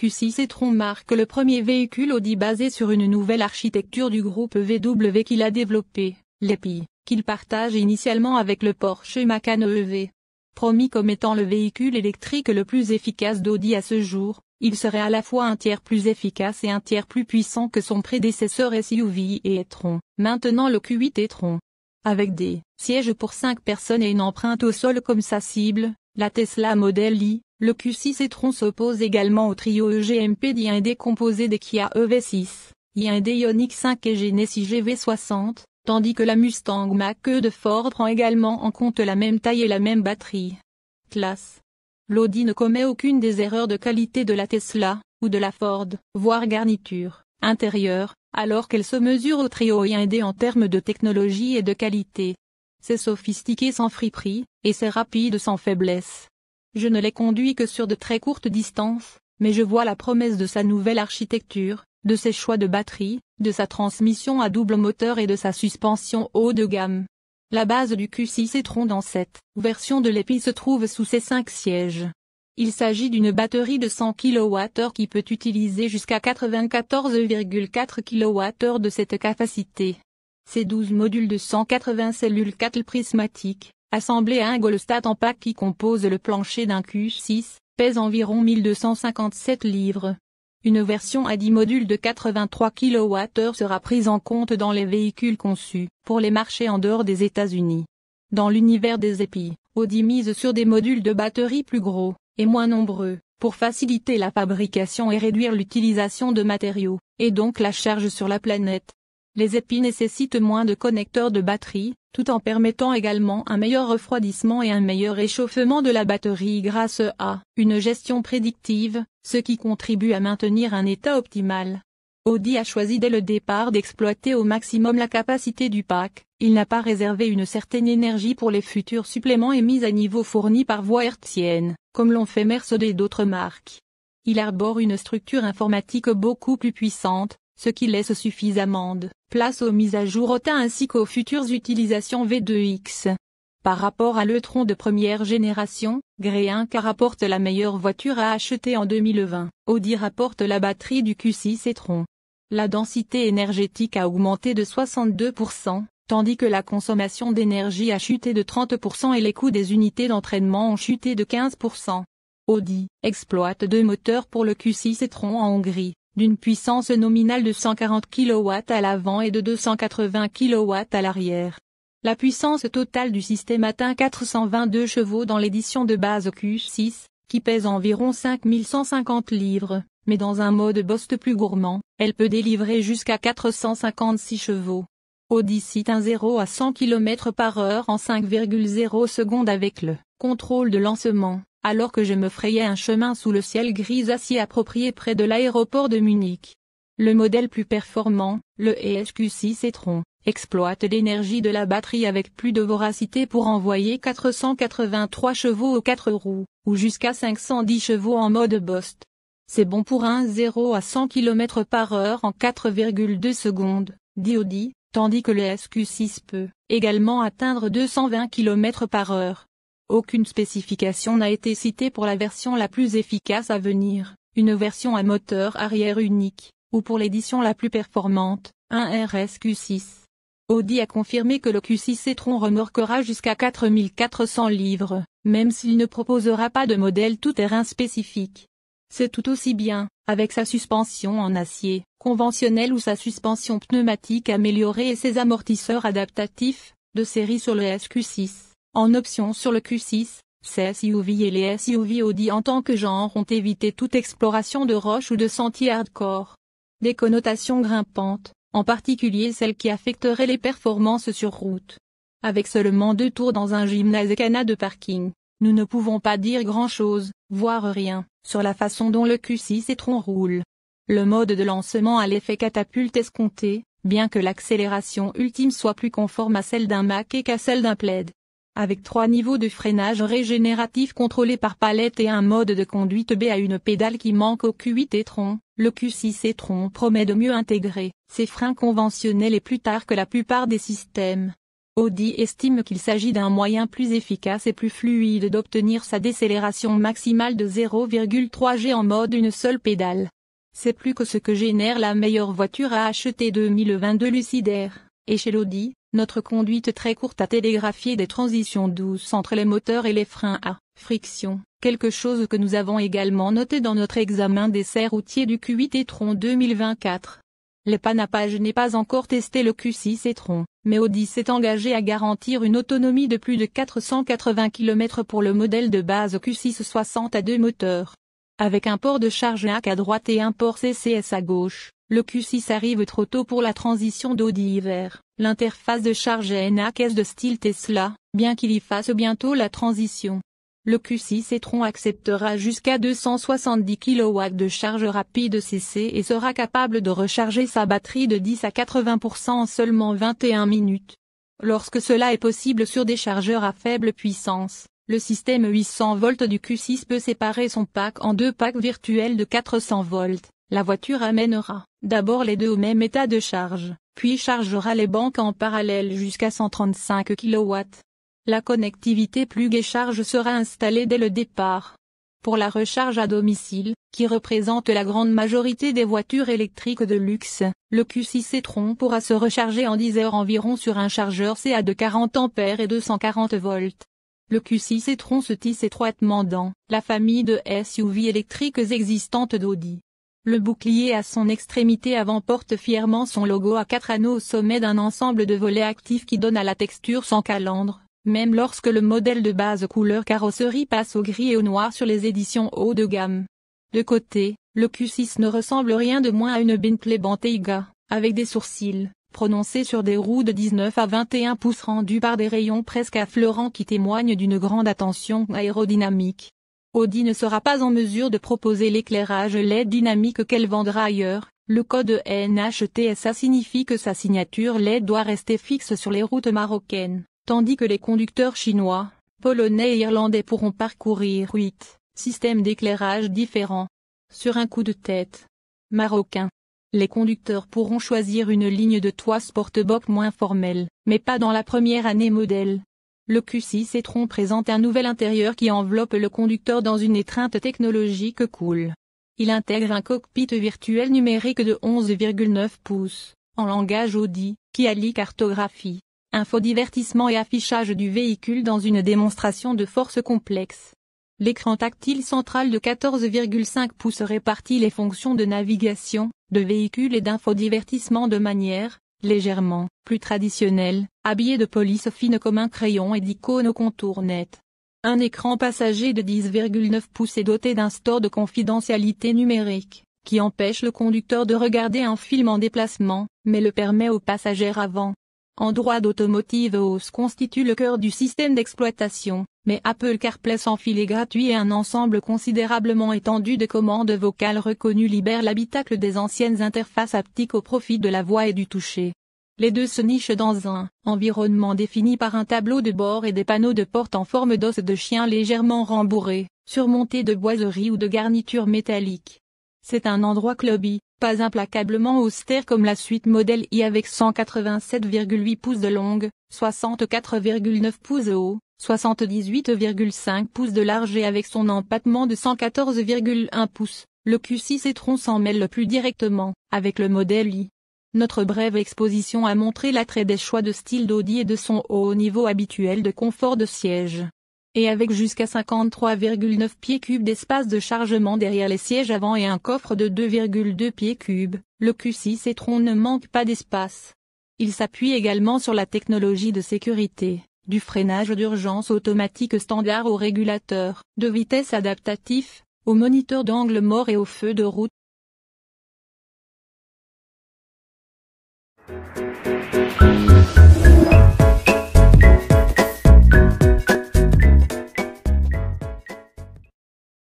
Q6 e marque le premier véhicule Audi basé sur une nouvelle architecture du groupe VW qu'il a développé, l'EPI, qu'il partage initialement avec le Porsche Macan EV. Promis comme étant le véhicule électrique le plus efficace d'Audi à ce jour, il serait à la fois un tiers plus efficace et un tiers plus puissant que son prédécesseur SUV et e-tron, maintenant le Q8 e Avec des sièges pour 5 personnes et une empreinte au sol comme sa cible, la Tesla Model i, le Q6 et Tron s'opposent également au trio EGMP d'IND composé des Kia EV6, IND Ioniq 5 et Genesis GV60, tandis que la Mustang Mach-E de Ford prend également en compte la même taille et la même batterie. Classe. L'Audi ne commet aucune des erreurs de qualité de la Tesla, ou de la Ford, voire garniture, intérieure, alors qu'elle se mesure au trio IND en termes de technologie et de qualité. C'est sophistiqué sans friperie, et c'est rapide sans faiblesse. Je ne l'ai conduit que sur de très courtes distances, mais je vois la promesse de sa nouvelle architecture, de ses choix de batterie, de sa transmission à double moteur et de sa suspension haut de gamme. La base du Q6 et tron dans cette version de l'EPI se trouve sous ses 5 sièges. Il s'agit d'une batterie de 100 kWh qui peut utiliser jusqu'à 94,4 kWh de cette capacité. Ces 12 modules de 180 cellules 4 prismatiques, assemblée à un en pack qui compose le plancher d'un Q6, pèse environ 1257 livres. Une version à 10 modules de 83 kWh sera prise en compte dans les véhicules conçus pour les marchés en dehors des États-Unis. Dans l'univers des épis, Audi mise sur des modules de batterie plus gros et moins nombreux pour faciliter la fabrication et réduire l'utilisation de matériaux, et donc la charge sur la planète. Les épis nécessitent moins de connecteurs de batterie, tout en permettant également un meilleur refroidissement et un meilleur réchauffement de la batterie grâce à une gestion prédictive, ce qui contribue à maintenir un état optimal. Audi a choisi dès le départ d'exploiter au maximum la capacité du pack, il n'a pas réservé une certaine énergie pour les futurs suppléments et mises à niveau fournis par voie hertzienne, comme l'ont fait Mercedes et d'autres marques. Il arbore une structure informatique beaucoup plus puissante, ce qui laisse suffisamment de place aux mises à jour OTA ainsi qu'aux futures utilisations V2X. Par rapport à l'Eutron de première génération, car rapporte la meilleure voiture à acheter en 2020. Audi rapporte la batterie du Q6 e-tron. La densité énergétique a augmenté de 62%, tandis que la consommation d'énergie a chuté de 30% et les coûts des unités d'entraînement ont chuté de 15%. Audi exploite deux moteurs pour le Q6 e-tron en Hongrie d'une puissance nominale de 140 kW à l'avant et de 280 kW à l'arrière. La puissance totale du système atteint 422 chevaux dans l'édition de base Q6, qui pèse environ 5150 livres, mais dans un mode Bost plus gourmand, elle peut délivrer jusqu'à 456 chevaux. un 0 à 100 km par heure en 5,0 secondes avec le contrôle de lancement alors que je me frayais un chemin sous le ciel gris acier approprié près de l'aéroport de Munich. Le modèle plus performant, le ESQ6 Etron, exploite l'énergie de la batterie avec plus de voracité pour envoyer 483 chevaux aux quatre roues, ou jusqu'à 510 chevaux en mode Bost. C'est bon pour un 0 à 100 km par heure en 4,2 secondes, dit Audi, tandis que le e SQ6 peut également atteindre 220 km par heure. Aucune spécification n'a été citée pour la version la plus efficace à venir, une version à moteur arrière unique, ou pour l'édition la plus performante, un RS Q6. Audi a confirmé que le Q6 c tron remorquera jusqu'à 4400 livres, même s'il ne proposera pas de modèle tout-terrain spécifique. C'est tout aussi bien, avec sa suspension en acier conventionnelle ou sa suspension pneumatique améliorée et ses amortisseurs adaptatifs, de série sur le SQ6. En option sur le Q6, ces SUV et les SUV Audi en tant que genre ont évité toute exploration de roches ou de sentiers hardcore. Des connotations grimpantes, en particulier celles qui affecteraient les performances sur route. Avec seulement deux tours dans un gymnase et canard de parking, nous ne pouvons pas dire grand-chose, voire rien, sur la façon dont le Q6 et Tron roule. Le mode de lancement a l'effet catapulte escompté, bien que l'accélération ultime soit plus conforme à celle d'un Mac et qu'à celle d'un plaid avec trois niveaux de freinage régénératif contrôlés par palette et un mode de conduite B à une pédale qui manque au Q8 tronc, le Q6 étron promet de mieux intégrer ses freins conventionnels et plus tard que la plupart des systèmes. Audi estime qu'il s'agit d'un moyen plus efficace et plus fluide d'obtenir sa décélération maximale de 0,3 g en mode une seule pédale. C'est plus que ce que génère la meilleure voiture à acheter 2022 Lucidaire, et chez l'Audi, notre conduite très courte a télégraphié des transitions douces entre les moteurs et les freins à friction, quelque chose que nous avons également noté dans notre examen d'essai routier du Q8 Etron 2024. 2024. Panapage n'est pas encore testé le Q6 Etron, mais Audi s'est engagé à garantir une autonomie de plus de 480 km pour le modèle de base Q6 60 à deux moteurs. Avec un port de charge AC à droite et un port CCS à gauche, le Q6 arrive trop tôt pour la transition d'Audi hiver. L'interface de charge NAC est de style Tesla, bien qu'il y fasse bientôt la transition. Le Q6 et tron acceptera jusqu'à 270 kW de charge rapide CC et sera capable de recharger sa batterie de 10 à 80% en seulement 21 minutes. Lorsque cela est possible sur des chargeurs à faible puissance, le système 800 V du Q6 peut séparer son pack en deux packs virtuels de 400 V. La voiture amènera d'abord les deux au même état de charge, puis chargera les banques en parallèle jusqu'à 135 kW. La connectivité plug et charge sera installée dès le départ. Pour la recharge à domicile, qui représente la grande majorité des voitures électriques de luxe, le Q6 pourra se recharger en 10 heures environ sur un chargeur CA de 40 A et 240 volts. Le Q6 Tron se tisse étroitement dans la famille de SUV électriques existantes d'Audi, le bouclier à son extrémité avant porte fièrement son logo à quatre anneaux au sommet d'un ensemble de volets actifs qui donne à la texture sans calandre, même lorsque le modèle de base couleur carrosserie passe au gris et au noir sur les éditions haut de gamme. De côté, le Q6 ne ressemble rien de moins à une Bentley Bentayga, avec des sourcils, prononcés sur des roues de 19 à 21 pouces rendues par des rayons presque affleurants qui témoignent d'une grande attention aérodynamique. Audi ne sera pas en mesure de proposer l'éclairage LED dynamique qu'elle vendra ailleurs, le code NHTSA signifie que sa signature LED doit rester fixe sur les routes marocaines, tandis que les conducteurs chinois, polonais et irlandais pourront parcourir 8 systèmes d'éclairage différents. Sur un coup de tête. Marocain. Les conducteurs pourront choisir une ligne de toit sportbox moins formelle, mais pas dans la première année modèle. Le Q6 et tron présente un nouvel intérieur qui enveloppe le conducteur dans une étreinte technologique cool. Il intègre un cockpit virtuel numérique de 11,9 pouces, en langage Audi, qui allie cartographie, infodivertissement et affichage du véhicule dans une démonstration de force complexe. L'écran tactile central de 14,5 pouces répartit les fonctions de navigation, de véhicule et d'infodivertissement de manière légèrement, plus traditionnel, habillé de police fine comme un crayon et d'icônes au contour net. Un écran passager de 10,9 pouces est doté d'un store de confidentialité numérique, qui empêche le conducteur de regarder un film en déplacement, mais le permet aux passagers avant. En droit d'automotive hausse constitue le cœur du système d'exploitation, mais Apple CarPlay sans filet gratuit et un ensemble considérablement étendu de commandes vocales reconnues libère l'habitacle des anciennes interfaces haptiques au profit de la voix et du toucher. Les deux se nichent dans un environnement défini par un tableau de bord et des panneaux de porte en forme d'os de chien légèrement rembourré, surmontés de boiseries ou de garnitures métalliques. C'est un endroit clubby, pas implacablement austère comme la suite modèle i avec 187,8 pouces de longue, 64,9 pouces de haut, 78,5 pouces de large et avec son empattement de 114,1 pouces, le Q6 et tron s'en mêle plus directement, avec le modèle i. Notre brève exposition a montré l'attrait des choix de style d'Audi et de son haut niveau habituel de confort de siège. Et avec jusqu'à 53,9 pieds cubes d'espace de chargement derrière les sièges avant et un coffre de 2,2 pieds cubes, le Q6 et tron ne manque pas d'espace. Il s'appuie également sur la technologie de sécurité du freinage d'urgence automatique standard au régulateur de vitesse adaptatif, au moniteur d'angle mort et au feu de route,